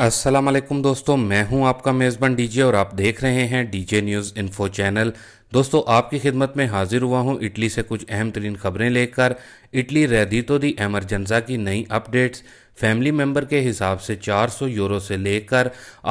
असलम दोस्तों मैं हूं आपका मेज़बान डीजे और आप देख रहे हैं डीजे न्यूज़ इन्फो चैनल दोस्तों आपकी खिदमत में हाजिर हुआ हूं इटली से कुछ अहम तरीन खबरें लेकर इटली रेदीतो दी एमरजेंसा की नई अपडेट्स फैमिली मेंबर के हिसाब से 400 यूरो से लेकर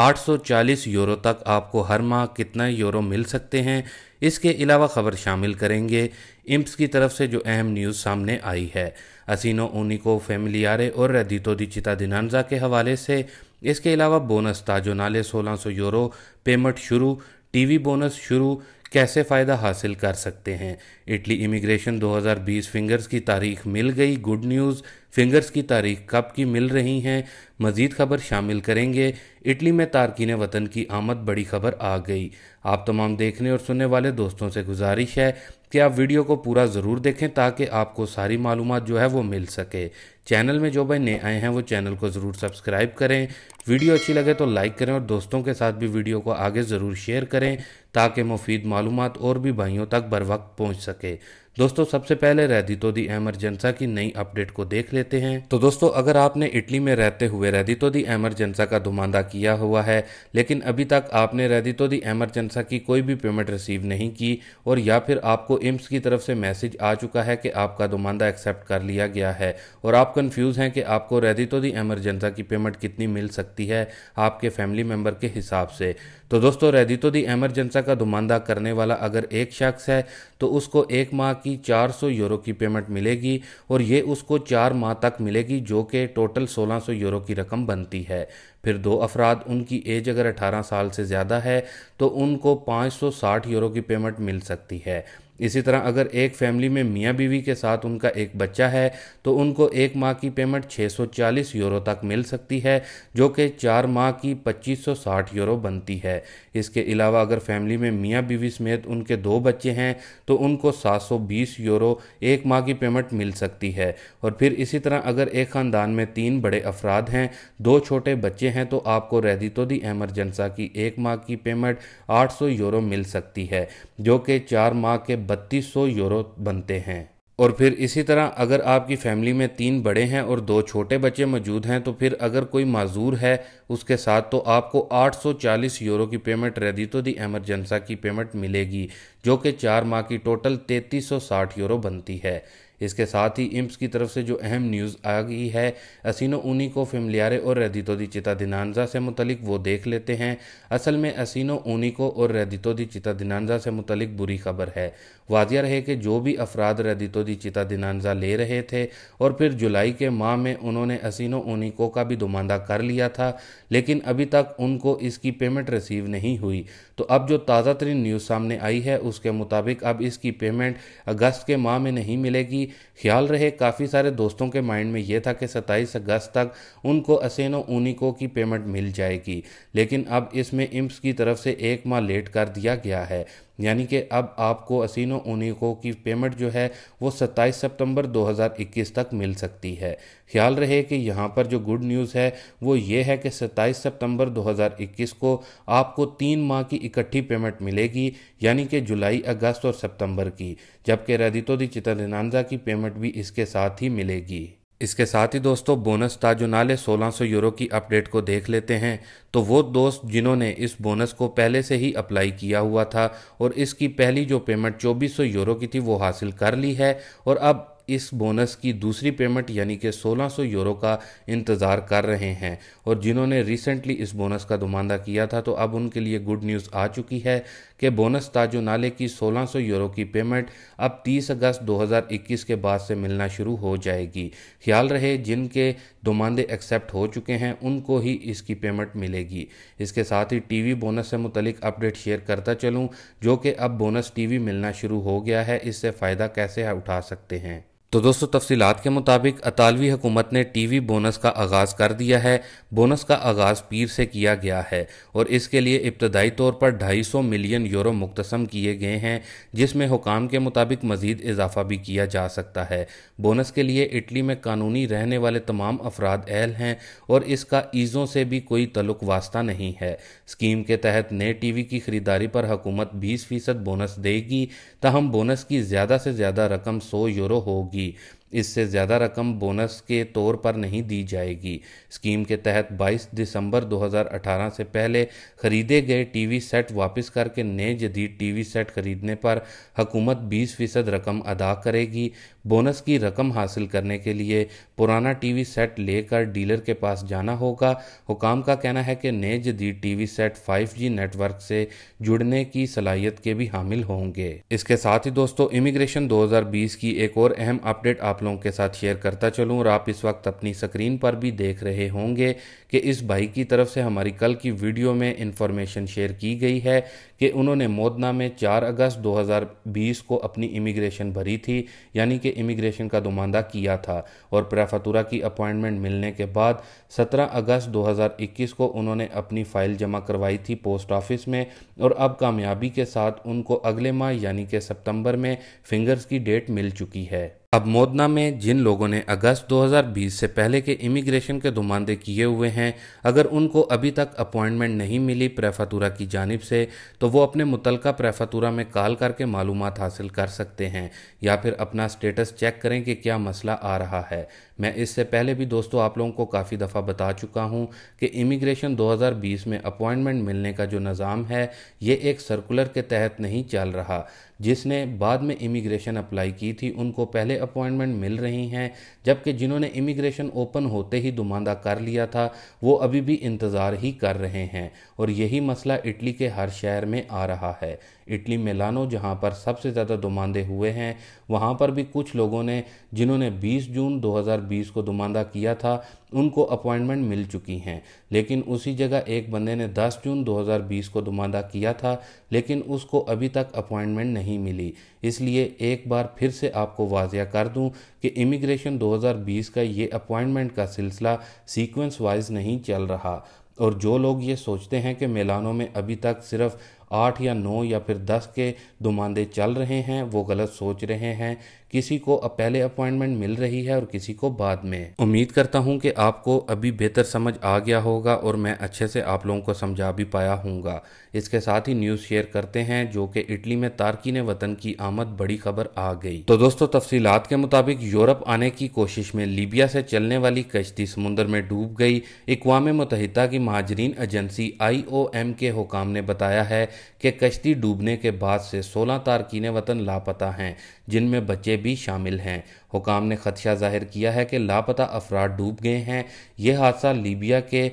840 यूरो तक आपको हर माह कितना यूरो मिल सकते हैं इसके अलावा खबर शामिल करेंगे इम्स की तरफ से जो अहम न्यूज़ सामने आई है असिनो ऊनिको फैमिलियारे और रेदीतो दी चिता दिनानजा के हवाले से इसके अलावा बोनस नाले सोलह सौ यूरो पेमेंट शुरू टीवी बोनस शुरू कैसे फ़ायदा हासिल कर सकते हैं इटली इमिग्रेशन 2020 फिंगर्स की तारीख मिल गई गुड न्यूज़ फिंगर्स की तारीख कब की मिल रही हैं मज़ीद खबर शामिल करेंगे इटली में तारकिन वतन की आमद बड़ी खबर आ गई आप तमाम देखने और सुनने वाले दोस्तों से गुजारिश है कि आप वीडियो को पूरा ज़रूर देखें ताकि आपको सारी मालूम जो है वो मिल सके चैनल में जो भाई नए आए हैं वो चैनल को ज़रूर सब्सक्राइब करें वीडियो अच्छी लगे तो लाइक करें और दोस्तों के साथ भी वीडियो को आगे ज़रूर शेयर करें ताकि मुफीद मालूम और भी भाइयों तक बर वक्त पहुँच सके दोस्तों सबसे पहले रेदितो दी एमरजेंसा की नई अपडेट को देख लेते हैं तो दोस्तों अगर आपने इटली में रहते हुए रेदितो दी एमरजेंसा का धुमांदा किया हुआ है लेकिन अभी तक आपने रेदितो दी एमरजेंसा की कोई भी पेमेंट रिसीव नहीं की और या फिर आपको एम्स की तरफ से मैसेज आ चुका है कि आपका धुमांदा एक्सेप्ट कर लिया गया है और आप कंफ्यूज हैं कि आपको रहती तो दी एमरजेंसा की पेमेंट कितनी मिल सकती है आपके फैमिली मेम्बर के हिसाब से तो दोस्तों रहती तो दी एमरजेंसा का दुमांदा करने वाला अगर एक शख्स है तो उसको एक माह की 400 यूरो की पेमेंट मिलेगी और ये उसको चार माह तक मिलेगी जो कि टोटल 1600 यूरो की रकम बनती है फिर दो अफराद उनकी एज अगर 18 साल से ज़्यादा है तो उनको 560 यूरो की पेमेंट मिल सकती है इसी तरह अगर एक फैमिली में मियाँ बीवी के साथ उनका एक बच्चा है तो उनको एक माह की पेमेंट 640 यूरो तक मिल सकती है जो कि चार माह की 2560 यूरो बनती है इसके अलावा अगर फैमिली में मियाँ बीवी समेत उनके दो बच्चे हैं तो उनको 720 यूरो एक माह की पेमेंट मिल सकती है और फिर इसी तरह अगर एक ख़ानदान में तीन बड़े अफराद हैं दो छोटे बच्चे हैं तो आपको तो दी एमरजेंसा की एक माह की पेमेंट आठ यूरो मिल सकती है जो कि चार माह के बत्तीस सौ यूरो बनते हैं और फिर इसी तरह अगर आपकी फैमिली में तीन बड़े हैं और दो छोटे बच्चे मौजूद हैं तो फिर अगर कोई माजूर है उसके साथ तो आपको 840 यूरो की पेमेंट रेदितो दी एमरजेंसा की पेमेंट मिलेगी जो कि चार माह की टोटल 3360 यूरो बनती है इसके साथ ही इम्प्स की तरफ से जो अहम न्यूज़ आ गई है असिनो ऊनी को फिमलियारे और रेदितोदी दी चिता दिनानजा से मुतलिक वो देख लेते हैं असल में असिनो ऊनी को और रेदितो दी चिता दिनानजा से मुतलिक बुरी खबर है वाजिया रहे कि जो भी अफराद रेदितो दी चिता दिनानजा ले रहे थे और फिर जुलाई के माह में उन्होंने असिनो ऊनी को का भी दुमांदा कर लिया था लेकिन अभी तक उनको इसकी पेमेंट रिसीव नहीं हुई तो अब जो ताज़ा तरीन न्यूज़ सामने आई है उसके मुताबिक अब इसकी पेमेंट अगस्त के माह में नहीं मिलेगी ख्याल रहे काफ़ी सारे दोस्तों के माइंड में यह था कि 27 अगस्त तक उनको असेनो ऊनिको की पेमेंट मिल जाएगी लेकिन अब इसमें इम्स की तरफ से एक माह लेट कर दिया गया है यानी कि अब आपको असीनो ओनिको की पेमेंट जो है वो 27 सितंबर 2021 तक मिल सकती है ख्याल रहे कि यहाँ पर जो गुड न्यूज़ है वो ये है कि 27 सितंबर 2021 को आपको तीन माह की इकट्ठी पेमेंट मिलेगी यानी कि जुलाई अगस्त और सितंबर की जबकि रदितोदी दी की पेमेंट भी इसके साथ ही मिलेगी इसके साथ ही दोस्तों बोनस ताजुनाले 1600 यूरो की अपडेट को देख लेते हैं तो वो दोस्त जिन्होंने इस बोनस को पहले से ही अप्लाई किया हुआ था और इसकी पहली जो पेमेंट 2400 यूरो की थी वो हासिल कर ली है और अब इस बोनस की दूसरी पेमेंट यानी कि 1600 यूरो का इंतज़ार कर रहे हैं और जिन्होंने रिसेंटली इस बोनस का दुमांदा किया था तो अब उनके लिए गुड न्यूज़ आ चुकी है कि बोनस ताजो नाले की 1600 यूरो की पेमेंट अब 30 अगस्त 2021 के बाद से मिलना शुरू हो जाएगी ख्याल रहे जिनके दुमांदे एक्सेप्ट हो चुके हैं उनको ही इसकी पेमेंट मिलेगी इसके साथ ही टी बोनस से मुतलिक अपडेट शेयर करता चलूँ जो कि अब बोनस टी मिलना शुरू हो गया है इससे फ़ायदा कैसे उठा सकते हैं तो दोस्तों तफसीत के मुताबिक अतालवी हुकूमत ने टीवी बोनस का आगाज़ कर दिया है बोनस का आगाज़ पीर से किया गया है और इसके लिए इब्तदाई तौर पर ढाई सौ मिलियन यूरो मुख्तसम किए गए हैं जिसमें हुकाम के मुताबिक मजीद इजाफा भी किया जा सकता है बोनस के लिए इटली में कानूनी रहने वाले तमाम अफराद अहल हैं और इसका ईज़ों से भी कोई तल्लुक वास्ता नहीं है स्कीम के तहत नए टी वी की ख़रीदारी पर हुकूमत बीस फ़ीसद बोनस देगी तहम बोनस की ज़्यादा से ज़्यादा रकम सौ यूरो होगी कि इससे ज़्यादा रकम बोनस के तौर पर नहीं दी जाएगी स्कीम के तहत 22 दिसंबर 2018 से पहले खरीदे गए टीवी सेट वापस करके नए जदीद टीवी सेट खरीदने पर हकूमत 20 फीसद रकम अदा करेगी बोनस की रकम हासिल करने के लिए पुराना टीवी सेट लेकर डीलर के पास जाना होगा हुकाम का कहना है कि नए जदीद टीवी सेट 5G नेटवर्क से जुड़ने की सलाहियत के भी हामिल होंगे इसके साथ ही दोस्तों इमिग्रेशन 2020 की एक और अहम अपडेट आप आप लोगों के साथ शेयर करता चलूं और आप इस वक्त अपनी स्क्रीन पर भी देख रहे होंगे कि इस भाई की तरफ से हमारी कल की वीडियो में इंफॉर्मेशन शेयर की गई है कि उन्होंने मोदना में 4 अगस्त 2020 को अपनी इमिग्रेशन भरी थी यानी कि इमिग्रेशन का दुमांदा किया था और प्रेफातुरा की अपॉइंटमेंट मिलने के बाद 17 अगस्त 2021 को उन्होंने अपनी फ़ाइल जमा करवाई थी पोस्ट ऑफिस में और अब कामयाबी के साथ उनको अगले माह यानी कि सितंबर में फिंगर्स की डेट मिल चुकी है अब मोदना में जिन लोगों ने अगस्त 2020 से पहले के इमिग्रेशन के दुमांदे किए हुए हैं अगर उनको अभी तक अपॉइंटमेंट नहीं मिली प्रेफातुरा की जानब से तो तो वो अपने मुतलका प्रेफातूरा में कॉल करके मालूम हासिल कर सकते हैं या फिर अपना स्टेटस चेक करें कि क्या मसला आ रहा है मैं इससे पहले भी दोस्तों आप लोगों को काफ़ी दफ़ा बता चुका हूँ कि इमिग्रेशन 2020 में अपॉइंटमेंट मिलने का जो निज़ाम है ये एक सर्कुलर के तहत नहीं चल रहा जिसने बाद में इमिग्रेशन अप्लाई की थी उनको पहले अपॉइंटमेंट मिल रही हैं जबकि जिन्होंने इमिग्रेशन ओपन होते ही दुमांदा कर लिया था वो अभी भी इंतज़ार ही कर रहे हैं और यही मसला इटली के हर शहर में आ रहा है इटली मिलानो जहाँ पर सबसे ज़्यादा दुमांदे हुए हैं वहाँ पर भी कुछ लोगों ने जिन्होंने 20 जून 2020 को दुमांदा किया था उनको अपॉइंटमेंट मिल चुकी हैं लेकिन उसी जगह एक बंदे ने 10 जून 2020 को दुमादा किया था लेकिन उसको अभी तक अपॉइंटमेंट नहीं मिली इसलिए एक बार फिर से आपको वाजिया कर दूं कि इमिग्रेशन 2020 का ये अपॉइंटमेंट का सिलसिला सीक्वेंस वाइज नहीं चल रहा और जो लोग ये सोचते हैं कि मेलानों में अभी तक सिर्फ आठ या नौ या फिर दस के दुमांदे चल रहे हैं वो गलत सोच रहे हैं किसी को अब पहले अपॉइंटमेंट मिल रही है और किसी को बाद में उम्मीद करता हूँ कि आपको अभी बेहतर समझ आ गया होगा और मैं अच्छे से आप लोगों को समझा भी पाया हूंगा इसके साथ ही न्यूज़ शेयर करते हैं जो कि इटली में तारकिन वतन की आमद बड़ी खबर आ गई तो दोस्तों तफसीलात के मुताबिक यूरोप आने की कोशिश में लीबिया से चलने वाली कश्ती समुन्द्र में डूब गई इकवाम मुतहदा की महाजरीन एजेंसी आई ओ एम के हुकाम ने बताया है कि कश्ती डूबने के बाद से 16 तारकिन वतन लापता हैं जिनमें बच्चे भी शामिल हैं हुकाम ने खदशा जाहिर किया है कि लापता अफराद डूब गए हैं यह हादसा लीबिया के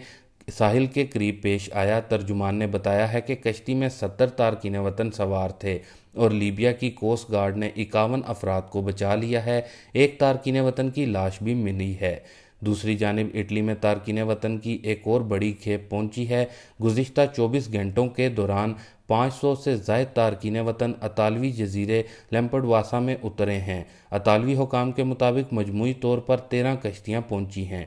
साहिल के करीब पेश आया तर्जुमान ने बताया है कि कश्ती में सत्तर तारकिन वतन सवार थे और लीबिया की कोस्ट गार्ड ने इक्यावन अफराद को बचा लिया है एक तारकिन वतन की लाश भी मिली है दूसरी जानब इटली में तारकिन वतन की एक और बड़ी खेप पहुंची है गुज्त 24 घंटों के दौरान 500 से जायद तारकिन वतन अतालवी जजीरे लम्पडवासा में उतरे हैं अतालवी हुकाम के मुताबिक मजमू तौर पर तेरह कश्तियाँ पहुँची हैं